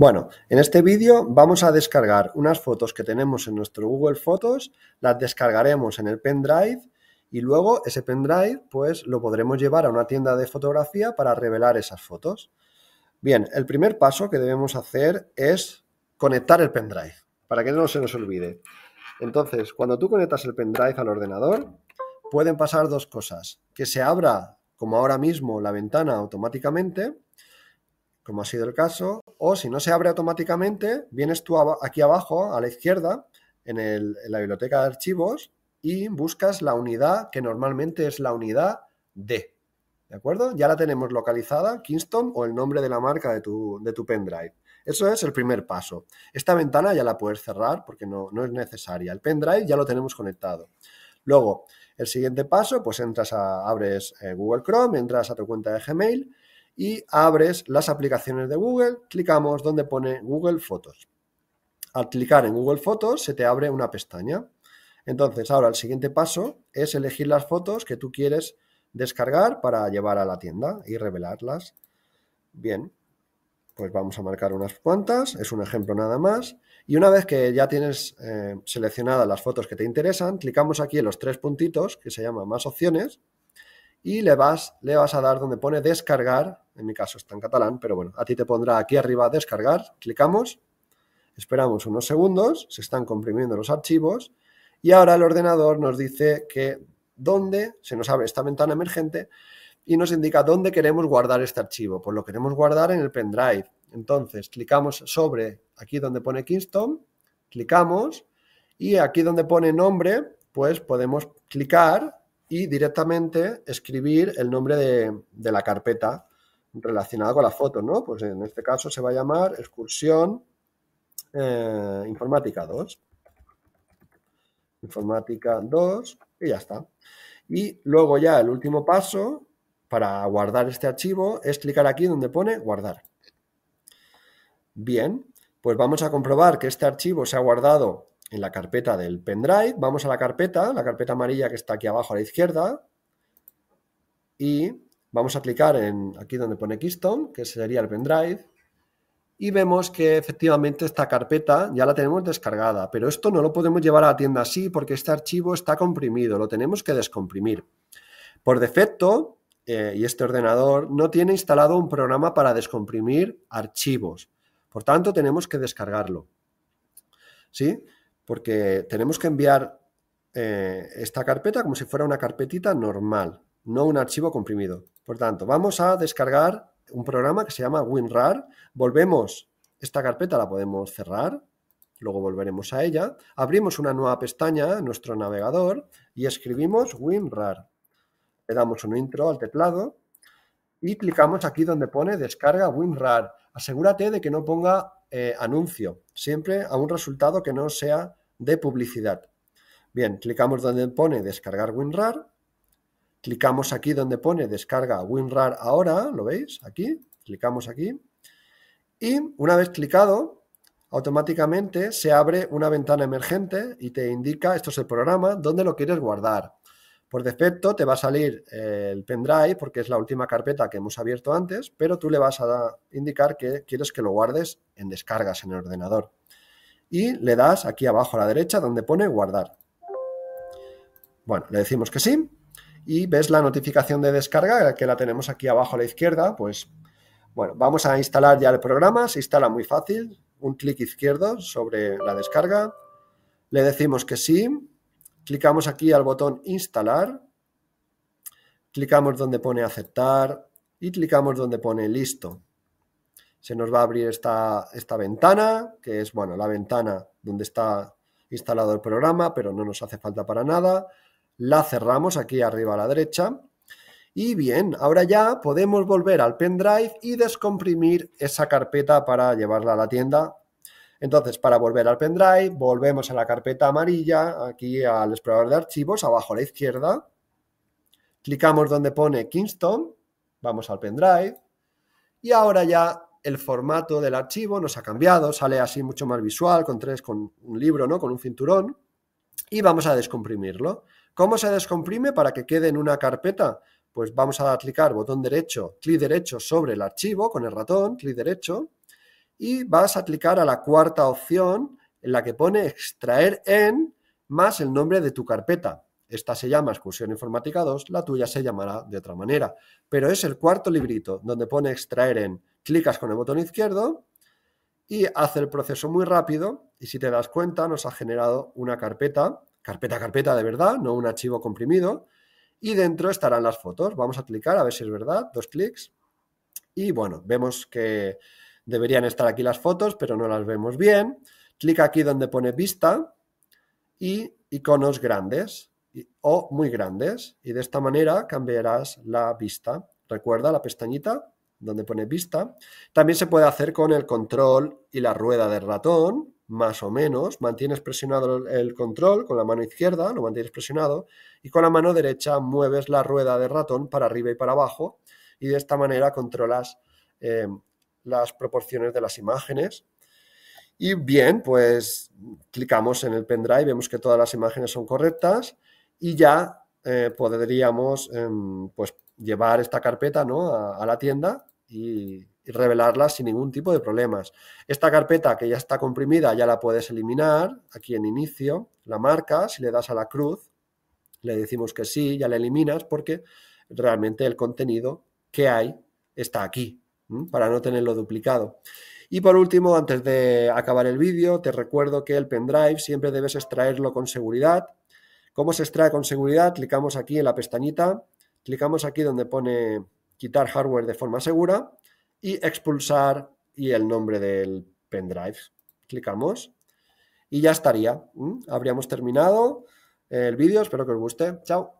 Bueno, en este vídeo vamos a descargar unas fotos que tenemos en nuestro Google Fotos, las descargaremos en el pendrive y luego ese pendrive pues lo podremos llevar a una tienda de fotografía para revelar esas fotos. Bien, el primer paso que debemos hacer es conectar el pendrive, para que no se nos olvide. Entonces, cuando tú conectas el pendrive al ordenador, pueden pasar dos cosas, que se abra como ahora mismo la ventana automáticamente como ha sido el caso, o si no se abre automáticamente, vienes tú aquí abajo, a la izquierda, en, la biblioteca de archivos y buscas la unidad que normalmente es la unidad D. ¿De acuerdo? Ya la tenemos localizada, Kingston o el nombre de la marca de tu, pendrive. Eso es el primer paso. Esta ventana ya la puedes cerrar porque no, no es necesaria. El pendrive ya lo tenemos conectado. Luego, el siguiente paso, pues entras a, abres eh, Google Chrome, entras a tu cuenta de Gmail y abres las aplicaciones de Google, clicamos donde pone Google Fotos. Al clicar en Google Fotos se te abre una pestaña. Entonces, ahora el siguiente paso es elegir las fotos que tú quieres descargar para llevar a la tienda y revelarlas. Bien, pues vamos a marcar unas cuantas, es un ejemplo nada más. Y una vez que ya tienes eh, seleccionadas las fotos que te interesan, clicamos aquí en los tres puntitos que se llama más opciones y le vas, le vas a dar donde pone descargar, en mi caso está en catalán, pero bueno, a ti te pondrá aquí arriba descargar, clicamos, esperamos unos segundos, se están comprimiendo los archivos y ahora el ordenador nos dice que dónde, se nos abre esta ventana emergente y nos indica dónde queremos guardar este archivo, pues lo queremos guardar en el pendrive. Entonces, clicamos sobre aquí donde pone Kingston, clicamos y aquí donde pone nombre, pues podemos clicar y directamente escribir el nombre de, la carpeta relacionada con la foto, ¿no? Pues en este caso se va a llamar excursión eh, informática 2. Informática 2 y ya está. Y luego ya el último paso para guardar este archivo es clicar aquí donde pone guardar. Bien, pues vamos a comprobar que este archivo se ha guardado en la carpeta del pendrive, vamos a la carpeta, la carpeta amarilla que está aquí abajo a la izquierda, y vamos a clicar en aquí donde pone Keystone, que sería el pendrive, y vemos que efectivamente esta carpeta ya la tenemos descargada, pero esto no lo podemos llevar a la tienda así porque este archivo está comprimido, lo tenemos que descomprimir. Por defecto, eh, y este ordenador no tiene instalado un programa para descomprimir archivos, por tanto tenemos que descargarlo. ¿Sí? porque tenemos que enviar eh, esta carpeta como si fuera una carpetita normal, no un archivo comprimido. Por tanto, vamos a descargar un programa que se llama WinRAR. Volvemos, esta carpeta la podemos cerrar, luego volveremos a ella. Abrimos una nueva pestaña en nuestro navegador y escribimos WinRAR. Le damos un intro al teclado y clicamos aquí donde pone descarga WinRAR. Asegúrate de que no ponga eh, anuncio, siempre a un resultado que no sea de publicidad. Bien, clicamos donde pone descargar WinRAR, clicamos aquí donde pone descarga WinRAR ahora, ¿lo veis? Aquí, clicamos aquí y una vez clicado, automáticamente se abre una ventana emergente y te indica, esto es el programa, dónde lo quieres guardar. Por defecto te va a salir eh, el pendrive porque es la última carpeta que hemos abierto antes, pero tú le vas a indicar que quieres que lo guardes en descargas en el ordenador y le das aquí abajo a la derecha donde pone guardar. Bueno, le decimos que sí y ves la notificación de descarga eh, que la tenemos aquí abajo a la izquierda, pues bueno, vamos a instalar ya el programa, se instala muy fácil, un clic izquierdo sobre la descarga, le decimos que sí, clicamos aquí al botón instalar, clicamos donde pone aceptar y clicamos donde pone listo se nos va a abrir esta, esta ventana, que es bueno, la ventana donde está instalado el programa, pero no nos hace falta para nada. La cerramos aquí arriba a la derecha. Y bien, ahora ya podemos volver al pendrive y descomprimir esa carpeta para llevarla a la tienda. Entonces, para volver al pendrive, volvemos a la carpeta amarilla, aquí al explorador de archivos, abajo a la izquierda. Clicamos donde pone Kingston, vamos al pendrive. Y ahora ya el formato del archivo nos ha cambiado, sale así mucho más visual, con tres, con un libro, ¿no? Con un cinturón. Y vamos a descomprimirlo. ¿Cómo se descomprime para que quede en una carpeta? Pues vamos a clicar botón derecho, clic derecho sobre el archivo con el ratón, clic derecho, y vas a clicar a la cuarta opción en la que pone extraer en más el nombre de tu carpeta. Esta se llama Excursión Informática 2, la tuya se llamará de otra manera. Pero es el cuarto librito donde pone extraer en. Clicas con el botón izquierdo y hace el proceso muy rápido y si te das cuenta nos ha generado una carpeta, carpeta, carpeta de verdad, no un archivo comprimido y dentro estarán las fotos. Vamos a clicar a ver si es verdad, dos clics y bueno, vemos que deberían estar aquí las fotos pero no las vemos bien. Clic aquí donde pone vista y iconos grandes o muy grandes y de esta manera cambiarás la vista. Recuerda la pestañita donde pone vista. También se puede hacer con el control y la rueda de ratón, más o menos. Mantienes presionado el control con la mano izquierda, lo mantienes presionado, y con la mano derecha mueves la rueda de ratón para arriba y para abajo, y de esta manera controlas eh, las proporciones de las imágenes. Y bien, pues clicamos en el pendrive, vemos que todas las imágenes son correctas y ya eh, podríamos em, pues, llevar esta carpeta ¿no? a la tienda y, revelarla sin ningún tipo de problemas. Esta carpeta que ya está comprimida ya la puedes eliminar aquí en inicio, la marcas, si le das a la cruz, le decimos que sí, ya la eliminas porque realmente el contenido que hay está aquí, para no tenerlo duplicado. Y por último, antes de acabar el vídeo, te recuerdo que el pendrive siempre debes extraerlo con seguridad. ¿Cómo se extrae con seguridad? Clicamos aquí en la pestañita, clicamos aquí donde pone quitar hardware de forma segura y expulsar y el nombre del pendrive. Clicamos y ya estaría. Mm, habríamos terminado el vídeo, espero que os guste. Chao.